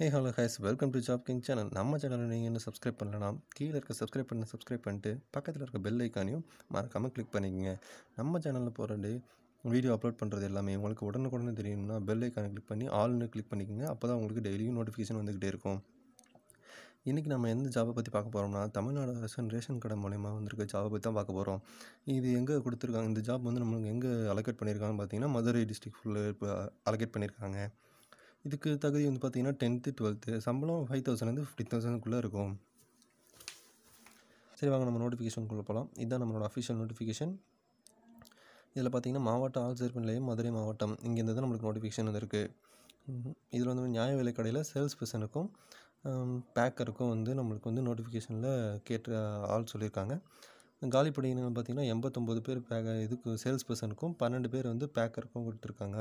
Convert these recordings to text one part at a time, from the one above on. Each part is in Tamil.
hey hello guys welcome to Job King channel நம்ம சேனலில் நீங்கள் என்ன சப்ஸ்கிரைப் பண்ணலன்னா கீழே இருக்க சப்ஸ்கிரைப் பண்ண சப்ஸ்கிரைப் பண்ணிட்டு பக்கத்தில் இருக்க பெல் ஐக்கானையும் மறக்காமல் கிளிக் பண்ணிக்கோங்க நம்ம சேனலில் போகிற வீடியோ அப்லோட் பண்ணுறது எல்லாமே உங்களுக்கு உடனுக்குடனே தெரியணும்னா பெல் ஐக்கானை கிளிக் பண்ணி ஆல்னு கிளிக் பண்ணிக்கோங்க அப்போ தான் உங்களுக்கு டெய்லியும் நோட்டிஃபிகேஷன் வந்துகிட்டே இருக்கும் இன்றைக்கி நம்ம எந்த ஜாபை பற்றி பார்க்க போகிறோம்னா தமிழ்நாடு அரசன் ரேஷன் கடை மூலிமா வந்திருக்க ஜாபை பற்றி தான் பார்க்க போகிறோம் இது எங்கே கொடுத்துருக்காங்க இந்த ஜாப் வந்து நம்மளுக்கு எங்கே அலோகேட் பண்ணியிருக்காங்கன்னு பார்த்தீங்கன்னா மதுரை டிஸ்ட்ரிக் ஃபுல்லு இப்போ அலோகேட் பண்ணியிருக்காங்க இதுக்கு தகுதி வந்து பார்த்தீங்கன்னா டென்த்து டுவெல்த்து சம்பளம் ஃபைவ் தௌசண்ட்லேருந்து ஃபிஃப்டி தௌசண்ட்குள்ளே இருக்கும் சரி வாங்க நம்ம நோட்டிஃபிகேஷனுக்குள்ளே போகலாம் இதுதான் நம்மளோட அஃபிஷியல் நோட்டிஃபிகேஷன் இதில் பார்த்திங்கன்னா மாவட்ட ஆட்சியர் நிலையம் மதுரை மாவட்டம் இங்கேருந்து தான் நம்மளுக்கு நோட்டிஃபிகேஷன் வந்துருக்கு இதில் வந்து நியாய விலை கடையில் சேல்ஸ் பர்சனுக்கும் பேக்கருக்கும் வந்து நம்மளுக்கு வந்து நோட்டிஃபிகேஷனில் கேட்ட ஆள் சொல்லியிருக்காங்க காலிப்படையினு பார்த்திங்கன்னா எண்பத்தொம்போது பேர் பேக இதுக்கு சேல்ஸ் பர்சனுக்கும் பன்னெண்டு பேர் வந்து பேக்கருக்கும் கொடுத்துருக்காங்க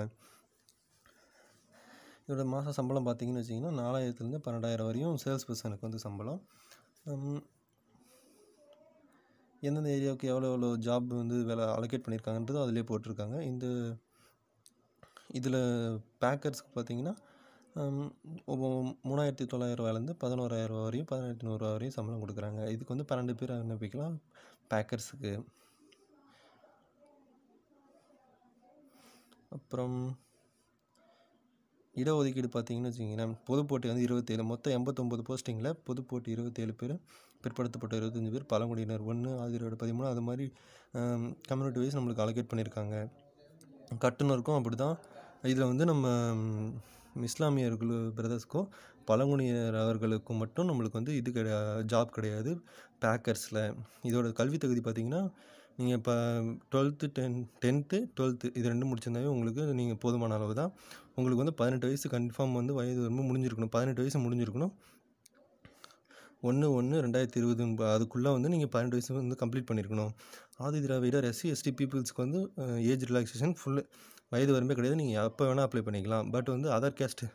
இதோட மாத சம்பளம் பார்த்திங்கன்னு வச்சிங்கன்னா நாலாயிரத்துலேருந்து பன்னெண்டாயிரம் வரையும் சேல்ஸ் பர்சனுக்கு வந்து சம்பளம் எந்தெந்த ஏரியாவுக்கு எவ்வளோ எவ்வளோ ஜாப் வந்து வேலை அலோகேட் பண்ணியிருக்காங்கன்றதும் அதிலே போட்டிருக்காங்க இந்த இதில் பேக்கர்ஸ்க்கு பார்த்திங்கன்னா மூணாயிரத்தி தொள்ளாயிரரூவாலேருந்து பதினோராயிரரூவா வரையும் பதினாயிரத்தி நூறுரூவா வரையும் சம்பளம் கொடுக்குறாங்க இதுக்கு வந்து பன்னெண்டு பேர் விண்ணப்பிக்கலாம் பேக்கர்ஸுக்கு அப்புறம் இடஒதுக்கீடு பார்த்தீங்கன்னு வச்சிங்கன்னா பொதுப்போட்டி வந்து இருபத்தேழு மொத்தம் எண்பத்தொம்போது போஸ்டிங்கில் பொதுப்போட்டி இருபத்தேழு பேர் பிற்படுத்தப்பட்ட இருபத்தஞ்சி பேர் பழங்குடியினர் ஒன்று ஆதிரோடு பதிமூணு அது மாதிரி கம்யூனிட்டி வைஸ் நம்மளுக்கு அலோகேட் பண்ணியிருக்காங்க கட்டுனருக்கும் அப்படி தான் இதில் வந்து நம்ம இஸ்லாமியர்கள் பிரதர்ஸ்க்கும் பழங்குடியினர் அவர்களுக்கும் மட்டும் நம்மளுக்கு வந்து இது கிடையா ஜாப் கிடையாது பேக்கர்ஸில் இதோட கல்வி தகுதி பார்த்திங்கன்னா நீங்கள் இப்போ டுவெல்த்து டென் டென்த்து டுவெல்த்து இது ரெண்டும் முடிச்சிருந்தாவே உங்களுக்கு நீங்கள் போதுமான அளவு தான் உங்களுக்கு வந்து பதினெட்டு வயசு கன்ஃபார்ம் வந்து வயது ரொம்ப முடிஞ்சிருக்கணும் பதினெட்டு வயசு முடிஞ்சிருக்கணும் ஒன்று ஒன்று ரெண்டாயிரத்தி இருபது அதுக்குள்ளே வந்து நீங்கள் பன்னெண்டு வயசு வந்து கம்ப்ளீட் பண்ணியிருக்கணும் ஆதி திராவிட எஸ்சி எஸ்டி பீப்புள்ஸ்க்கு வந்து ஏஜ் ரிலாக்ஸேஷன் ஃபுல்லு வயது வரம்பே கிடையாது நீங்கள் எப்போ வேணால் அப்ளை பண்ணிக்கலாம் பட் வந்து அதர் கேஸ்ட்டு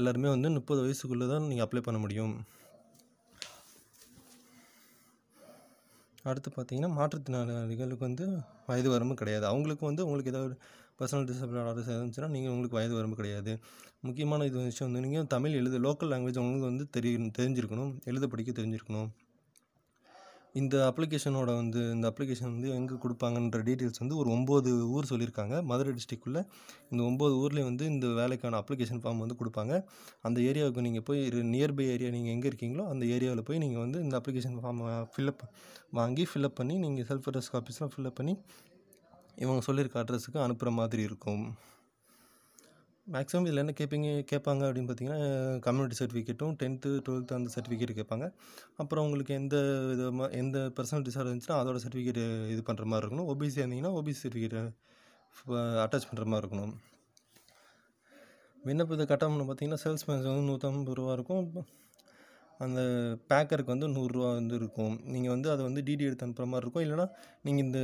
எல்லாருமே வந்து முப்பது வயசுக்குள்ளே தான் நீங்கள் அப்ளை பண்ண முடியும் அடுத்து பார்த்தீங்கன்னா மாற்றுத்திறனாளிகளுக்கு வந்து வயது வரம்பு கிடையாது அவங்களுக்கு வந்து உங்களுக்கு ஏதாவது பர்சனல் டிசபிள் ஆர்டர் இருந்துச்சுன்னா நீங்கள் உங்களுக்கு வயது வரம்பு கிடையாது முக்கியமான இது விஷயம் வந்து நீங்கள் தமிழ் எழுத லோக்கல் லாங்குவேஜ் அவங்களுக்கு வந்து தெரிய தெரிஞ்சிருக்கணும் எழுத படிக்க தெரிஞ்சிருக்கணும் இந்த அப்ளிகேஷனோட வந்து இந்த அப்ளிகேஷன் வந்து எங்கே கொடுப்பாங்கன்ற டீட்டெயில்ஸ் வந்து ஒரு ஒம்பது ஊர் சொல்லியிருக்காங்க மதுரை டிஸ்ட்ரிக்குள்ளே இந்த ஒம்பது ஊர்லேயும் வந்து இந்த வேலைக்கான அப்ளிகேஷன் ஃபார்ம் வந்து கொடுப்பாங்க அந்த ஏரியாவுக்கு நீங்கள் போய் நியர்பை ஏரியா நீங்கள் எங்கே இருக்கீங்களோ அந்த ஏரியாவில் போய் நீங்கள் வந்து இந்த அப்ளிகேஷன் ஃபார்ம் ஃபில்அப் வாங்கி ஃபில்அப் பண்ணி நீங்கள் செல்ஃப் அட்ரஸ் காப்பீஸ்லாம் ஃபில்அப் பண்ணி இவங்க சொல்லியிருக்க அட்ரஸுக்கு அனுப்புகிற மாதிரி இருக்கும் மேக்ஸிமம் இதில் என்ன கேட்பீங்க கேட்பாங்க அப்படின்னு பார்த்தீங்கன்னா கம்யூனிட்டி சர்டிஃபிகேட்டும் டென்த்து டுவெல்த்து அந்த சர்டிஃபிகேட் கேட்பாங்க அப்புறம் உங்களுக்கு எந்த விதமாக எந்த பர்சனல் டிசார்ட் இருந்துச்சுன்னா அதோட சர்டிஃபிகேட் இது பண்ணுற மாதிரி இருக்கணும் ஓபிசி இருந்தீங்கன்னா ஓபிசி சர்டிஃபிகேட் அட்டாச் பண்ணுற மாதிரி இருக்கணும் விண்ணப்பத்தை கட்டாமல் பார்த்தீங்கன்னா மேன்ஸ் வந்து நூற்றம்பது ரூபா இருக்கும் அந்த பேக்கருக்கு வந்து நூறுரூவா வந்து இருக்கும் நீங்கள் வந்து அதை வந்து டிடி எடுத்து அனுப்புகிற மாதிரி இருக்கும் இல்லைனா நீங்கள் இந்த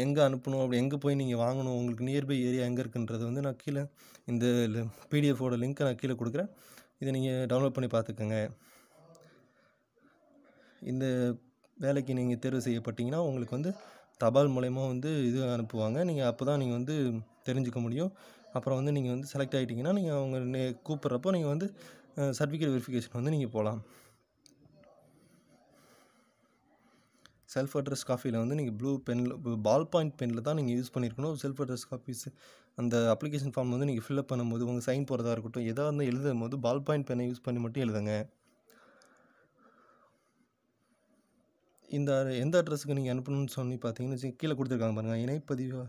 எங்கே அனுப்பணும் அப்படி எங்கே போய் நீங்கள் வாங்கணும் உங்களுக்கு நியர்பை ஏரியா எங்கே இருக்குன்றது வந்து நான் கீழே இந்த பிடிஎஃபோட லிங்க்கை நான் கீழே கொடுக்குறேன் இதை நீங்கள் டவுன்லோட் பண்ணி பார்த்துக்கோங்க இந்த வேலைக்கு நீங்கள் தேர்வு செய்யப்பட்டிங்கன்னா உங்களுக்கு வந்து தபால் மூலயமா வந்து இது அனுப்புவாங்க நீங்கள் அப்போ தான் நீங்கள் வந்து தெரிஞ்சுக்க முடியும் அப்புறம் வந்து நீங்கள் வந்து செலக்ட் ஆகிட்டிங்கன்னா நீங்கள் அவங்க கூப்பிட்றப்போ நீங்கள் வந்து சர்டிஃபிகேட் வெரிஃபிகேஷன் வந்து நீங்கள் போகலாம் செல்ஃப் அட்ரஸ் காஃபியில் வந்து நீங்கள் ப்ளூ பெனில் பால் பாயிண்ட் பெனில் தான் நீங்கள் யூஸ் பண்ணியிருக்கணும் செல்ஃப் அட்ரஸ் காஃபீஸ் அந்த அப்ளிகேஷன் ஃபார்ம் வந்து நீங்கள் ஃபில்அப் பண்ணும்போது உங்கள் சைன் போகிறதா இருக்கட்டும் எதாக இருந்தால் எழுதும் போது பால் பாயிண்ட் பெனை யூஸ் பண்ணி மட்டும் எழுதுங்க இந்த எந்த அட்ரஸுக்கு நீங்கள் அனுப்பணும்னு சொல்லி பார்த்தீங்கன்னு கீழே கொடுத்துருக்காங்க பாருங்கள் இணைப்பதிவா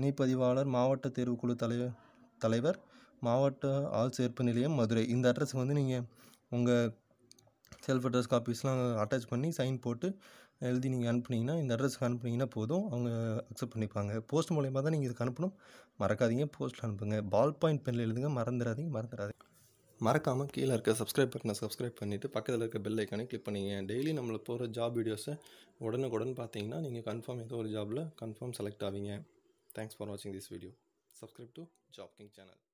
இணைப்பதிவாளர் மாவட்ட தேர்வுக்குழு தலைவர் தலைவர் மாவட்ட ஆள் சேர்ப்பு நிலையம் மதுரை இந்த அட்ரஸுக்கு வந்து நீங்கள் உங்கள் செல்ஃப் அட்ரஸ் காப்பீஸ்லாம் அட்டாச் பண்ணி சைன் போட்டு எழுதி நீங்கள் அனுப்புனீங்கன்னா இந்த அட்ரஸ்க்கு அனுப்புனீங்கன்னா போதும் அவங்க அக்செப்ட் பண்ணிப்பாங்க போஸ்ட் மூலயமா தான் நீங்கள் இதுக்கு அனுப்பணும் மறக்காதீங்க போஸ்ட்டில் அனுப்புங்க பால் பாயிண்ட் பெண்ணில் எழுதுங்க மறந்துடாதீங்க மறந்துடாதீங்க மறக்காமல் கீழே இருக்க சப்ஸ்கிரைப் பட்டனை சப்ஸ்கிரைப் பண்ணிவிட்டு பக்கத்தில் இருக்க பெல் ஐக்கானே கிளிக் பண்ணிங்க டெய்லி நம்மளை போகிற ஜாப் வீடியோஸை உடனுக்குடன் பார்த்தீங்கன்னா நீங்கள் கன்ஃபார்ம் ஏதோ ஒரு ஜாபில் கன்ஃபார்ம் செலக்ட் ஆவீங்க தேங்க்ஸ் ஃபார் வாட்சிங் this video subscribe to Job King channel